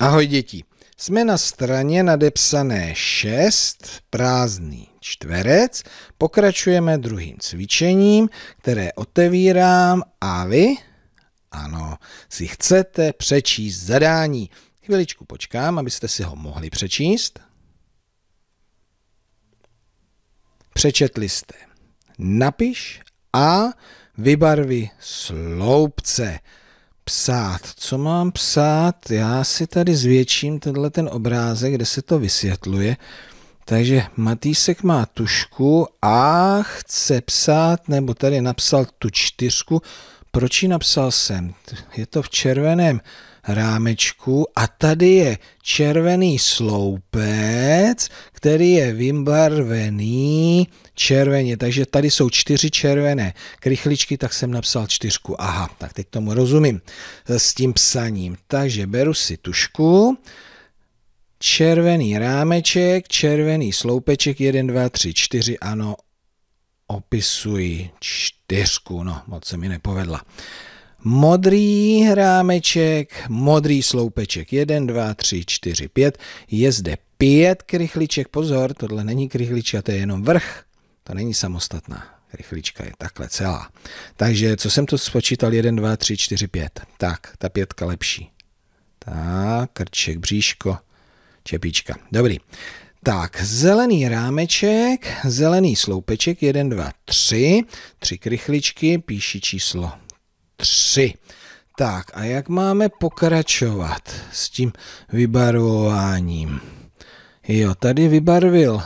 Ahoj děti. Jsme na straně nadepsané 6, prázdný čtverec. Pokračujeme druhým cvičením, které otevírám a vy, ano, si chcete přečíst zadání. Chviličku počkám, abyste si ho mohli přečíst. Přečetli jste. Napiš a vybarvi sloupce psát? Co mám psát? Já si tady zvětším tenhle ten obrázek, kde se to vysvětluje. Takže Matýsek má tušku a chce psát, nebo tady napsal tu čtyřku, proč ji napsal jsem? Je to v červeném rámečku a tady je červený sloupec, který je vymbarvený červeně, takže tady jsou čtyři červené krychličky, tak jsem napsal čtyřku. Aha, tak teď tomu rozumím s tím psaním. Takže beru si tušku, červený rámeček, červený sloupeček, 1, 2, 3, 4, ano, opisuji čtyřku, no moc se mi nepovedla. Modrý rámeček, modrý sloupeček, 1, 2, 3, 4, 5, je zde 5 krychliček, pozor, tohle není krychlička, to je jenom vrch, to není samostatná krychlička, je takhle celá. Takže co jsem to spočítal? 1, 2, 3, 4, 5. Tak, ta pětka lepší. Tak, krček, bříško, čepička, Dobrý. Tak, zelený rámeček, zelený sloupeček, 1, 2, 3, tři krychličky, píši číslo 3. Tak a jak máme pokračovat s tím vybarvováním? Jo, tady vybarvil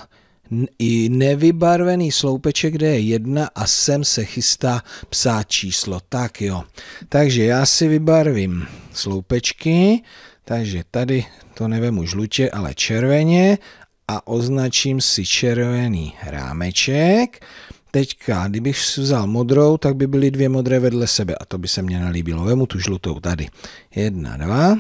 i nevybarvený sloupeček, kde je jedna a sem se chystá psát číslo. Tak jo, takže já si vybarvím sloupečky, takže tady to nevemu žlutě, ale červeně a označím si červený rámeček. Teďka, kdybych vzal modrou, tak by byly dvě modré vedle sebe a to by se mně nelíbilo. Vemu tu žlutou tady. Jedna, dva.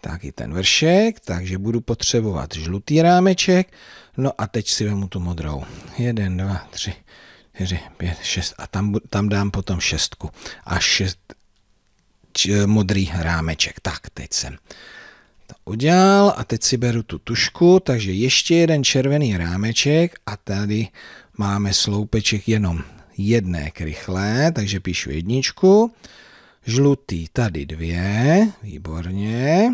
Tak i ten vršek, takže budu potřebovat žlutý rámeček. No a teď si vemu tu modrou. Jeden, dva, tři, čtyři, pět, šest. A tam, tam dám potom šestku. A šest č, modrý rámeček. Tak, teď jsem to udělal a teď si beru tu tušku, takže ještě jeden červený rámeček a tady máme sloupeček jenom jedné krychlé, takže píšu jedničku, žlutý tady dvě, výborně,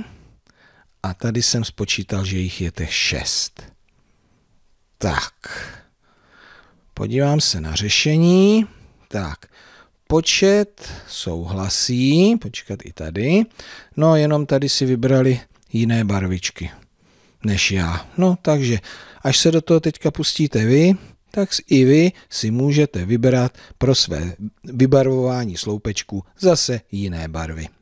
a tady jsem spočítal, že jich je těch šest. Tak, podívám se na řešení, tak, počet souhlasí, počkat i tady. No, jenom tady si vybrali jiné barvičky než já. No takže, až se do toho teďka pustíte vy, tak i vy si můžete vybrat pro své vybarvování sloupečku zase jiné barvy.